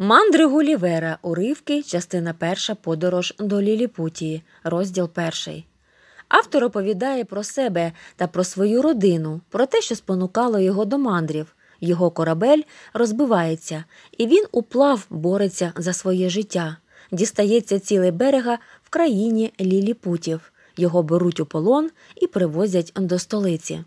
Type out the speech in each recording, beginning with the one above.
Мандри Гулівера, уривки, частина перша, подорож до Ліліпутії, розділ перший. Автор оповідає про себе та про свою родину, про те, що спонукало його до мандрів. Його корабель розбивається, і він уплав бореться за своє життя. Дістається цілий берега в країні Ліліпутів. Його беруть у полон і привозять до столиці.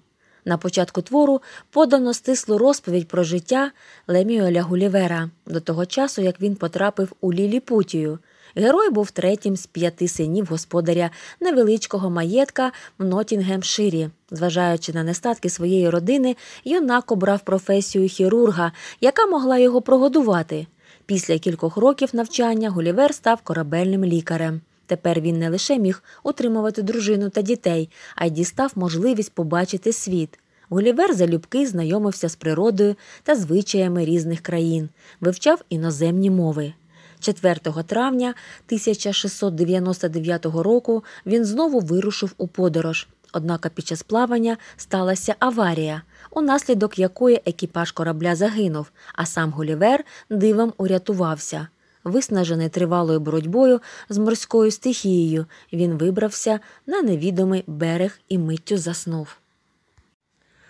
На початку твору подано стислу розповідь про життя Леміоля Гулівера до того часу, як він потрапив у Ліліпутію. Герой був третім з п'яти синів господаря невеличкого маєтка в Нотінгем Ширі. Зважаючи на нестатки своєї родини, юнак обрав професію хірурга, яка могла його прогодувати. Після кількох років навчання Гулівер став корабельним лікарем. Тепер він не лише міг отримувати дружину та дітей, а й дістав можливість побачити світ. Гулівер залюбки знайомився з природою та звичаями різних країн, вивчав іноземні мови. 4 травня 1699 року він знову вирушив у подорож. Однак під час плавання сталася аварія, унаслідок якої екіпаж корабля загинув, а сам Гулівер дивом урятувався. Виснажений тривалою боротьбою з морською стихією, він вибрався на невідомий берег і миттю заснув.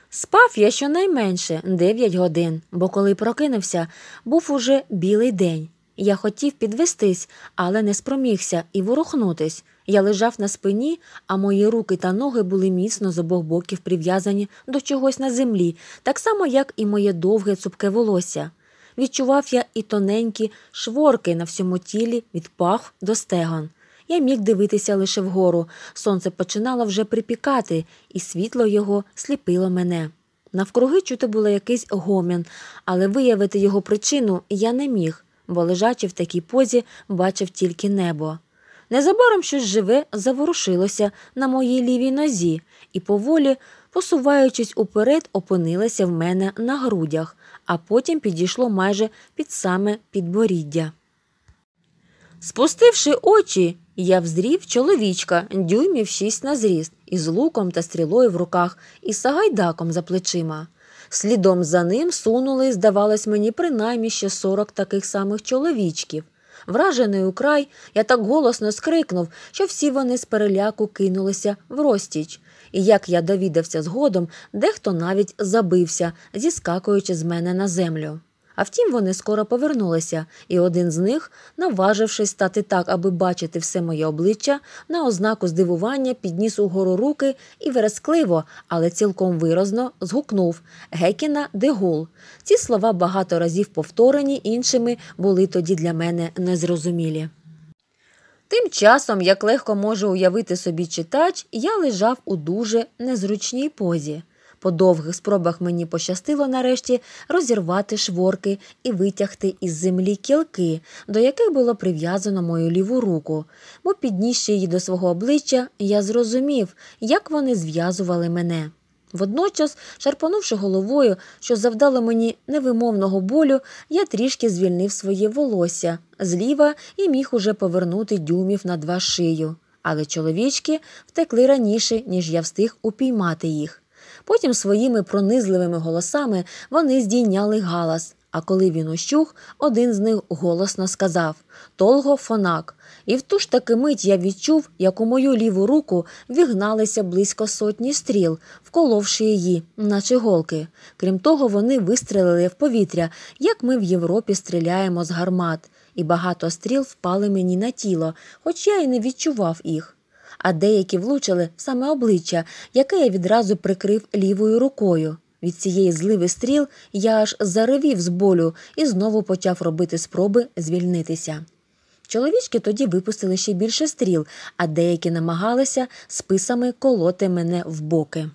Спав я щонайменше дев'ять годин, бо коли прокинувся, був уже білий день. Я хотів підвестись, але не спромігся і ворухнутись. Я лежав на спині, а мої руки та ноги були міцно з обох боків прив'язані до чогось на землі, так само, як і моє довге цупке волосся відчував я і тоненькі шворки на всьому тілі від пах до стегон. Я міг дивитися лише вгору. Сонце починало вже припікати, і світло його сліпило мене. Навкруги чути було якийсь гомін, але виявити його причину я не міг, бо, лежачи в такій позі, бачив тільки небо. Незабаром щось живе заворушилося на моїй лівій нозі і поволі, посуваючись уперед, опинилося в мене на грудях, а потім підійшло майже під саме підборіддя. Спустивши очі, я взрів чоловічка дюймів шість на зріст, із луком та стрілою в руках, і сагайдаком за плечима. Слідом за ним сунули, здавалось мені, принаймні ще сорок таких самих чоловічків. Вражений украй, я так голосно скрикнув, що всі вони з переляку кинулися в розтіч і, як я довідався згодом, дехто навіть забився, зіскакуючи з мене на землю. А втім, вони скоро повернулися, і один з них, наважившись стати так, аби бачити все моє обличчя, на ознаку здивування підніс угору руки і верескливо, але цілком виразно, згукнув Гекіна дегул. Ці слова багато разів повторені іншими були тоді для мене незрозумілі. Тим часом, як легко може уявити собі читач, я лежав у дуже незручній позі. По довгих спробах мені пощастило нарешті розірвати шворки і витягти із землі кілки, до яких було прив'язано мою ліву руку, бо піднісши її до свого обличчя, я зрозумів, як вони зв'язували мене. Водночас, шарпанувши головою, що завдало мені невимовного болю, я трішки звільнив своє волосся зліва і міг уже повернути дюмів на два шию. Але чоловічки втекли раніше, ніж я встиг упіймати їх. Потім своїми пронизливими голосами вони здійняли галас. А коли він ущух, один з них голосно сказав Толго фонак. І в ту ж таки мить я відчув, як у мою ліву руку вігналися близько сотні стріл, вколовши її, наче голки. Крім того, вони вистрелили в повітря, як ми в Європі стріляємо з гармат, і багато стріл впали мені на тіло, хоч я і не відчував їх. А деякі влучили в саме обличчя, яке я відразу прикрив лівою рукою. Від цієї зливи стріл я аж заревів з болю і знову почав робити спроби звільнитися. Чоловічки тоді випустили ще більше стріл, а деякі намагалися списами колоти мене в боки.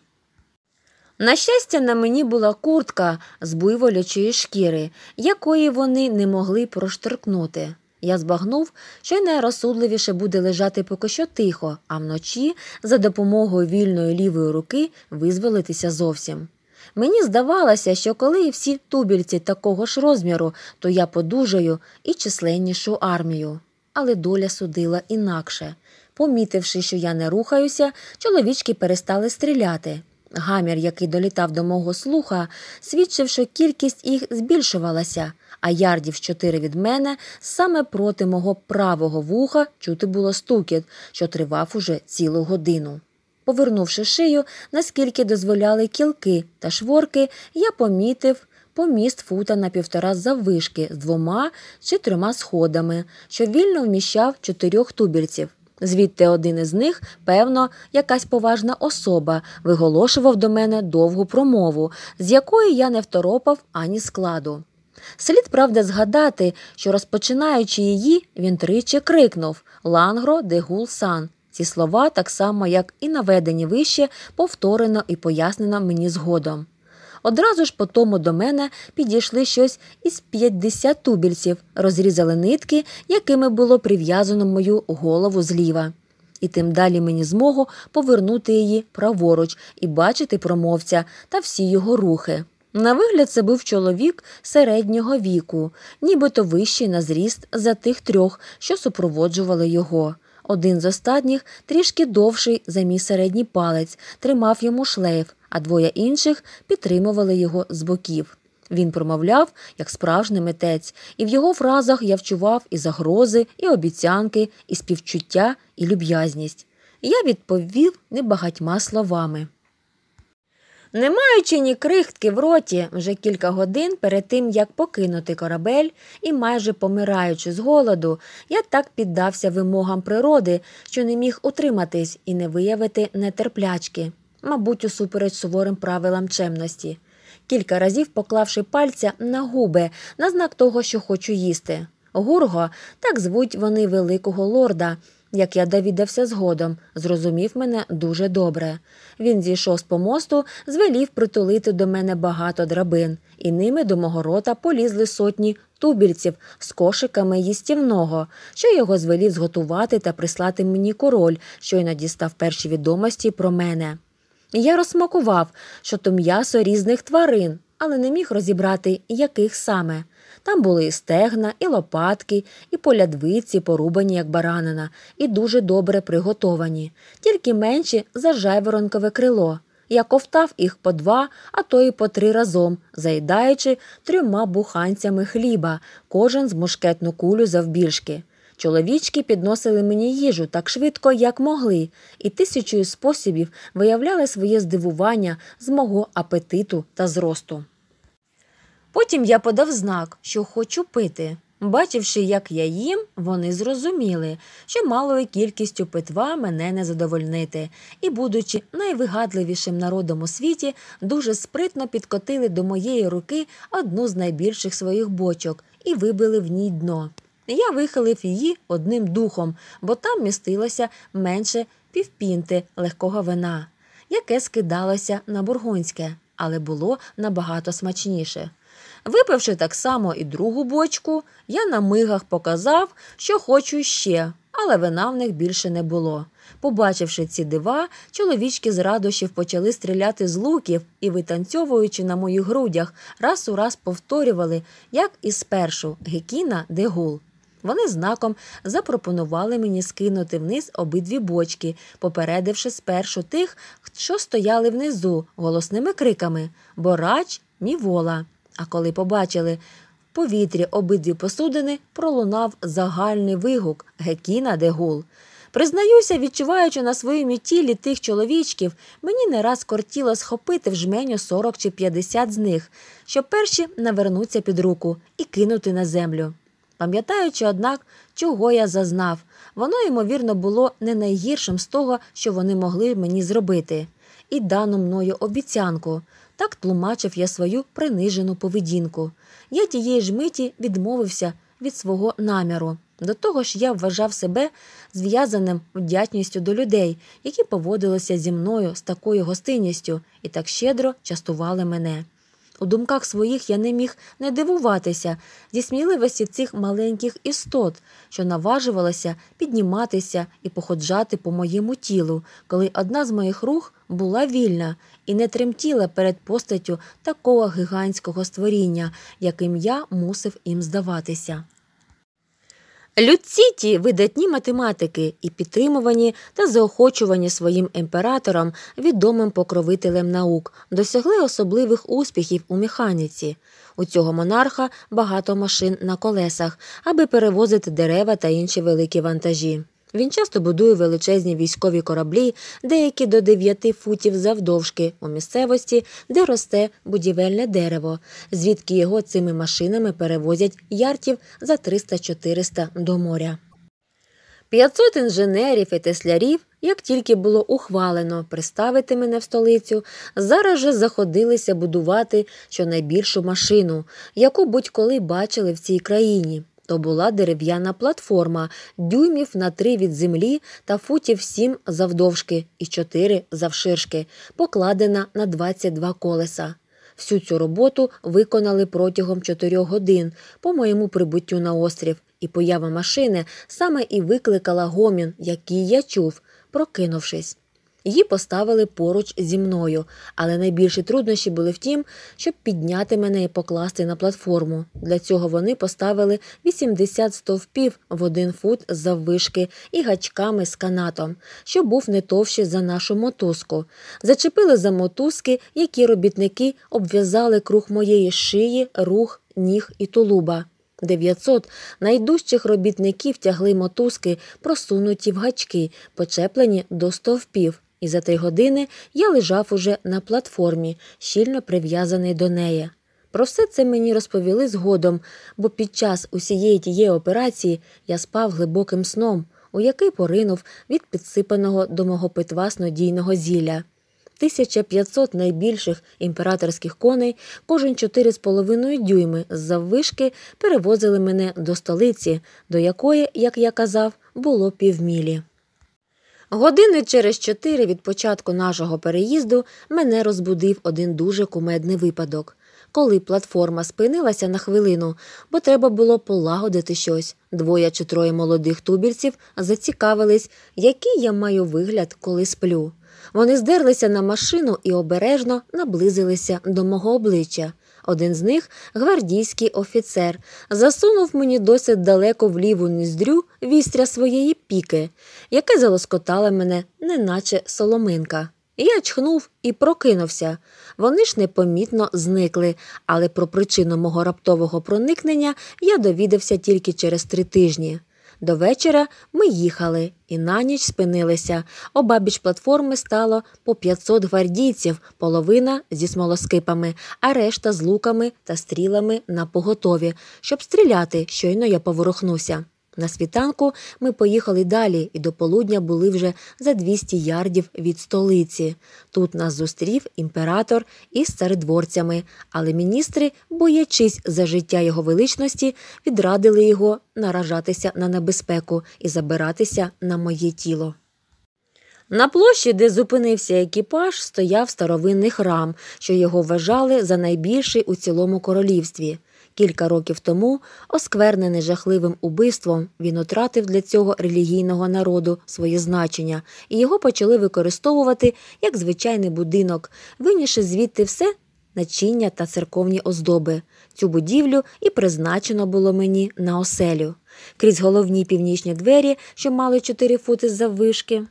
На щастя, на мені була куртка з буйволячої шкіри, якої вони не могли проштрикнути. Я збагнув, що найрозсудливіше буде лежати поки що тихо, а вночі за допомогою вільної лівої руки визволитися зовсім. Мені здавалося, що коли всі тубільці такого ж розміру, то я подужаю і численнішу армію але доля судила інакше. Помітивши, що я не рухаюся, чоловічки перестали стріляти. Гамір, який долітав до мого слуха, свідчив, що кількість їх збільшувалася, а ярдів чотири від мене саме проти мого правого вуха чути було стукіт, що тривав уже цілу годину. Повернувши шию, наскільки дозволяли кілки та шворки, я помітив, поміст фута на півтора заввишки з двома чи трьома сходами, що вільно вміщав чотирьох тубільців. Звідти один із них, певно, якась поважна особа виголошував до мене довгу промову, з якої я не второпав ані складу. Слід, правда, згадати, що, розпочинаючи її, він тричі крикнув Лангро де гул сан. Ці слова, так само як і наведені вище, повторено і пояснено мені згодом. Одразу ж по тому до мене підійшли щось із 50 тубільців, розрізали нитки, якими було прив'язано мою голову зліва. І тим далі мені змогу повернути її праворуч і бачити промовця та всі його рухи. На вигляд, це був чоловік середнього віку, нібито вищий на зріст за тих трьох, що супроводжували його. Один з останніх, трішки довший за мій середній палець, тримав йому шлейф, а двоє інших підтримували його з боків. Він промовляв, як справжній митець, і в його фразах я вчував і загрози, і обіцянки, і співчуття, і люб'язність. Я відповів небагатьма словами. Не маючи ні крихтки в роті, вже кілька годин перед тим, як покинути корабель і майже помираючи з голоду, я так піддався вимогам природи, що не міг утриматись і не виявити нетерплячки мабуть, усупереч суворим правилам чемності, кілька разів поклавши пальця на губи на знак того, що хочу їсти. Гурго, так звуть вони великого лорда. Як я довідався згодом, зрозумів мене дуже добре. Він зійшов з помосту, звелів притулити до мене багато драбин, і ними до мого рота полізли сотні тубільців з кошиками їстівного, що його звелів зготувати та прислати мені король, що щойно дістав перші відомості про мене. Я розсмакував, що то м'ясо різних тварин, але не міг розібрати, яких саме. Там були і стегна, і лопатки, і полядвиці, порубані, як баранина, і дуже добре приготовані, тільки менші за жайворонкове крило. Я ковтав їх по два, а то й по три разом, заїдаючи трьома буханцями хліба, кожен з мушкетну кулю завбільшки. Чоловічки підносили мені їжу так швидко, як могли, і тисячою способів виявляли своє здивування з мого апетиту та зросту. Потім я подав знак, що хочу пити. Бачивши, як я їм, вони зрозуміли, що малою кількістю питва мене не задовольнити, і, будучи найвигадливішим народом у світі, дуже спритно підкотили до моєї руки одну з найбільших своїх бочок і вибили в ній дно. Я вихилив її одним духом, бо там містилося менше півпінти легкого вина, яке скидалося на бургонське, але було набагато смачніше. Випивши так само і другу бочку, я на мигах показав, що хочу ще, але вина в них більше не було. Побачивши ці дива, чоловічки з радощів почали стріляти з луків і, витанцьовуючи на моїх грудях, раз у раз повторювали, як і спершу Гекіна де гул. Вони знаком запропонували мені скинути вниз обидві бочки, попередивши спершу тих, що стояли внизу голосними криками Борач, Нівола. А коли побачили, в повітрі обидві посудини пролунав загальний вигук Гекіна Дегул. Признаюся, відчуваючи на своєму тілі тих чоловічків, мені не раз кортіло схопити в жменю 40 чи 50 з них, щоб перші навернуться під руку і кинути на землю пам'ятаючи, однак, чого я зазнав, воно, ймовірно, було не найгіршим з того, що вони могли мені зробити, і дану мною обіцянку. Так тлумачив я свою принижену поведінку. Я тієї ж миті відмовився від свого наміру. До того ж, я вважав себе зв'язаним вдячністю до людей, які поводилися зі мною з такою гостинністю і так щедро частували мене. У думках своїх я не міг не дивуватися зі сміливості цих маленьких істот, що наважувалася підніматися і походжати по моєму тілу, коли одна з моїх рух була вільна і не тремтіла перед постаттю такого гігантського створіння, яким я мусив їм здаватися. Люціті видатні математики і підтримувані та заохочувані своїм імператором, відомим покровителем наук, досягли особливих успіхів у механіці. У цього монарха багато машин на колесах, аби перевозити дерева та інші великі вантажі. Він часто будує величезні військові кораблі, деякі до 9 футів завдовжки у місцевості, де росте будівельне дерево, звідки його цими машинами перевозять яртів за 300-400 до моря. 500 інженерів і теслярів, як тільки було ухвалено приставити мене в столицю, зараз же заходилися будувати щонайбільшу машину, яку будь-коли бачили в цій країні. То була дерев'яна платформа дюймів на три від землі та футів сім завдовжки і чотири завширшки, покладена на 22 колеса. Всю цю роботу виконали протягом чотирьох годин по моєму прибуттю на острів, і поява машини саме і викликала гомін, який я чув, прокинувшись. Її поставили поруч зі мною, але найбільші труднощі були в тім, щоб підняти мене і покласти на платформу. Для цього вони поставили 80 стовпів в один фут заввишки і гачками з канатом, що був не товщий за нашу мотузку. Зачепили за мотузки, які робітники обв'язали круг моєї шиї, рух, ніг і тулуба. 900 найдужчих робітників тягли мотузки, просунуті в гачки, почеплені до стовпів. І за три години я лежав уже на платформі, щільно прив'язаний до неї. Про все це мені розповіли згодом, бо під час усієї тієї операції я спав глибоким сном, у який поринув від підсипаного до мого питвасно снодійного зілля. 1500 найбільших імператорських коней, кожен 4,5 дюйми з заввишки перевозили мене до столиці, до якої, як я казав, було півмілі. Години через чотири від початку нашого переїзду мене розбудив один дуже кумедний випадок, коли платформа спинилася на хвилину, бо треба було полагодити щось. Двоє чи троє молодих тубільців зацікавились, який я маю вигляд, коли сплю. Вони здерлися на машину і обережно наблизилися до мого обличчя. Один з них, гвардійський офіцер, засунув мені досить далеко в ліву ніздрю вістря своєї піки, яке залоскотало мене, неначе соломинка. Я чхнув і прокинувся. Вони ж непомітно зникли, але про причину мого раптового проникнення я довідався тільки через три тижні. До вечора ми їхали і на ніч спинилися. Обабіч платформи стало по 500 гвардійців, половина зі смолоскипами, а решта з луками та стрілами на поготові, щоб стріляти, щойно я поворухнуся. На світанку ми поїхали далі і до полудня були вже за 200 ярдів від столиці. Тут нас зустрів імператор із царедворцями, але міністри, боячись за життя його величності, відрадили його наражатися на небезпеку і забиратися на моє тіло. На площі, де зупинився екіпаж, стояв старовинний храм, що його вважали за найбільший у цілому королівстві. Кілька років тому, осквернений жахливим убивством, він утратив для цього релігійного народу своє значення, і його почали використовувати як звичайний будинок, винісши звідти все начиння та церковні оздоби. Цю будівлю і призначено було мені на оселю. Крізь головні північні двері, що мали чотири фути заввишки,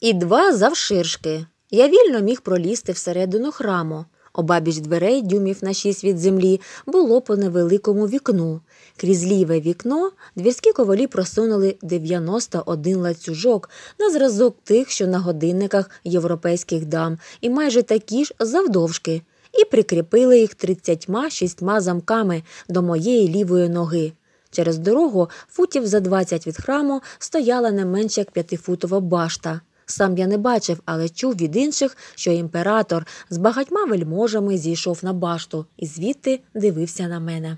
і два завширшки. Я вільно міг пролізти всередину храму. Обабіч дверей, дюймів на шість від землі, було по невеликому вікну. Крізь ліве вікно двірські ковалі просунули 91 лацюжок на зразок тих, що на годинниках європейських дам, і майже такі ж завдовжки, і прикріпили їх 36 замками до моєї лівої ноги. Через дорогу футів за 20 від храму стояла не менше як п'ятифутова башта. Сам я не бачив, але чув від інших, що імператор з багатьма вельможами зійшов на башту і звідти дивився на мене.